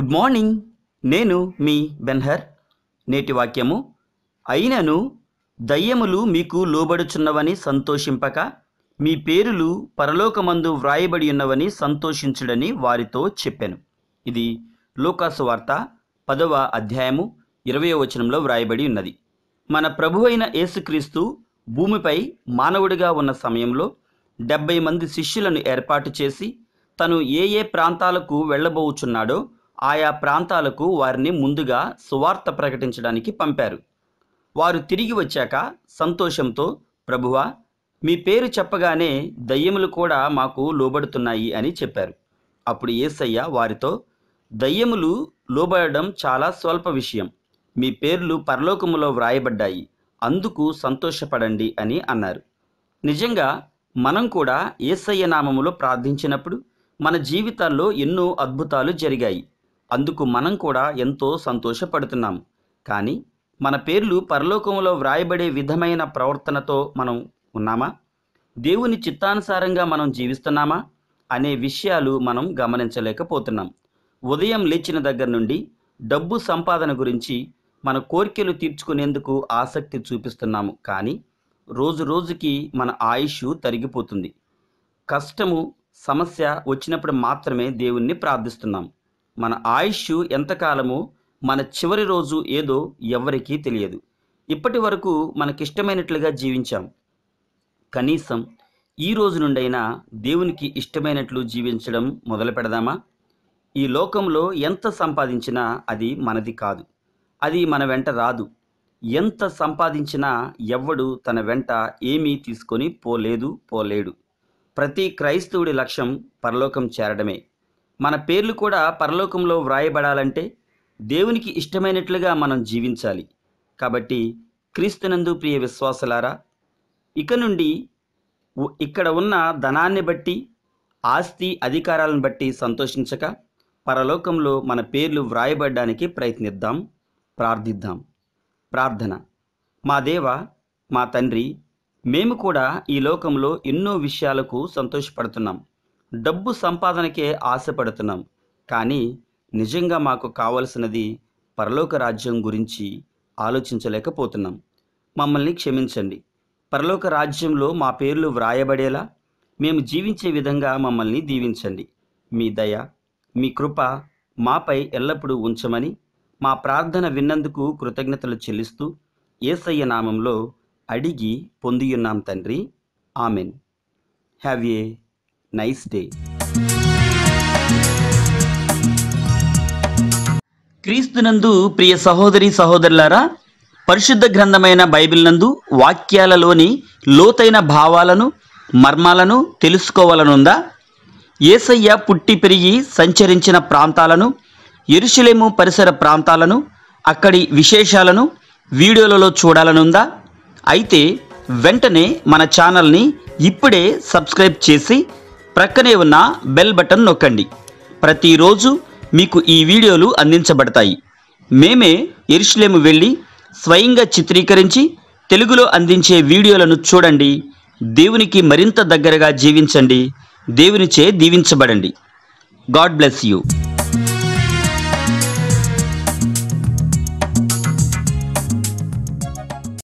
good morning నేను మీ Ben-Hur నేటి వాక్యము అయినను దయ్యములు మీకు లోబడుచున్నవని సంతోషింపక మీ పేరులు పరలోకమందు వ్రాయబడి ఉన్నవని సంతోషించుడని వారితో చెప్పాను ఇది లోకాసు వార్త పదవ అధ్యాయము ఇరవయో వచనంలో వ్రాయబడి ఉన్నది మన ప్రభు అయిన యేసుక్రీస్తు భూమిపై మానవుడిగా ఉన్న సమయంలో డెబ్బై మంది శిష్యులను ఏర్పాటు చేసి తను ఏ ఏ ప్రాంతాలకు వెళ్ళబోచున్నాడో ఆయా ప్రాంతాలకు వారిని ముందుగా సువార్త ప్రకటించడానికి పంపారు వారు తిరిగి వచ్చాక సంతోషంతో ప్రభువా మీ పేరు చెప్పగానే దయ్యములు కూడా మాకు లోబడుతున్నాయి అని చెప్పారు అప్పుడు ఏసయ్య వారితో దయ్యములు లోబడడం చాలా స్వల్ప విషయం మీ పేర్లు పరలోకములో వ్రాయబడ్డాయి అందుకు సంతోషపడండి అని అన్నారు నిజంగా మనం కూడా ఏసయ్య నామములో ప్రార్థించినప్పుడు మన జీవితాల్లో ఎన్నో అద్భుతాలు జరిగాయి అందుకు మనం కూడా ఎంతో సంతోషపడుతున్నాం కానీ మన పేర్లు పరలోకంలో వ్రాయబడే విధమైన ప్రవర్తనతో మనం ఉన్నామా దేవుని చిత్తానుసారంగా మనం జీవిస్తున్నామా అనే విషయాలు మనం గమనించలేకపోతున్నాం ఉదయం లేచిన దగ్గర నుండి డబ్బు సంపాదన గురించి మన కోరికలు తీర్చుకునేందుకు ఆసక్తి చూపిస్తున్నాము కానీ రోజు రోజుకి మన ఆయుష్ తరిగిపోతుంది కష్టము సమస్య వచ్చినప్పుడు మాత్రమే దేవుణ్ణి ప్రార్థిస్తున్నాం మన ఆయుష్ ఎంతకాలము మన చివరి రోజు ఏదో ఎవరికీ తెలియదు ఇప్పటి వరకు మనకిష్టమైనట్లుగా జీవించాం కనీసం ఈ రోజు నుండైనా దేవునికి ఇష్టమైనట్లు జీవించడం మొదలు పెడదామా ఈ లోకంలో ఎంత సంపాదించినా అది మనది కాదు అది మన వెంట రాదు ఎంత సంపాదించినా ఎవ్వడు తన వెంట ఏమీ తీసుకొని పోలేదు పోలేడు ప్రతి క్రైస్తవుడి లక్ష్యం పరలోకం చేరడమే మన పేర్లు కూడా పరలోకంలో వ్రాయబడాలంటే దేవునికి ఇష్టమైనట్లుగా మనం జీవించాలి కాబట్టి క్రీస్తునందు ప్రియ విశ్వాసలారా ఇక నుండి ఇక్కడ ఉన్న ధనాన్ని బట్టి ఆస్తి అధికారాలను బట్టి సంతోషించక పరలోకంలో మన పేర్లు వ్రాయబడ్డానికి ప్రయత్నిద్దాం ప్రార్థిద్దాం ప్రార్థన మా దేవ మా తండ్రి మేము కూడా ఈ లోకంలో ఎన్నో విషయాలకు సంతోషపడుతున్నాం డబ్బు సంపాదనకే ఆశపడుతున్నాం కానీ నిజంగా మాకు కావలసినది పరలోక రాజ్యం గురించి ఆలోచించలేకపోతున్నాం మమ్మల్ని క్షమించండి పరలోక రాజ్యంలో మా పేర్లు వ్రాయబడేలా మేము జీవించే విధంగా మమ్మల్ని దీవించండి మీ దయ మీ కృప మాపై ఎల్లప్పుడూ ఉంచమని మా ప్రార్థన విన్నందుకు కృతజ్ఞతలు చెల్లిస్తూ ఏసయ్య నామంలో అడిగి పొందియున్నాం తండ్రి ఆమెన్ హ్యావ్ ఏ నైస్ డే క్రీస్తునందు ప్రియ సహోదరి సహోదరులారా పరిశుద్ధ గ్రంథమైన బైబిల్ నందు వాక్యాలలోని లోతైన భావాలను మర్మాలను తెలుసుకోవాలనుందా ఏసయ్య పుట్టి పెరిగి సంచరించిన ప్రాంతాలను ఎరుషులేము పరిసర ప్రాంతాలను అక్కడి విశేషాలను వీడియోలలో చూడాలనుందా అయితే వెంటనే మన ఛానల్ని ఇప్పుడే సబ్స్క్రైబ్ చేసి ప్రక్కనే ఉన్న బెల్ బటన్ నొక్కండి ప్రతిరోజు మీకు ఈ వీడియోలు అందించబడతాయి మేమే ఎరుషులేము వెళ్ళి స్వయంగా చిత్రీకరించి తెలుగులో అందించే వీడియోలను చూడండి దేవునికి మరింత దగ్గరగా జీవించండి దేవునిచే దీవించబడండి గాడ్ బ్లెస్ యూ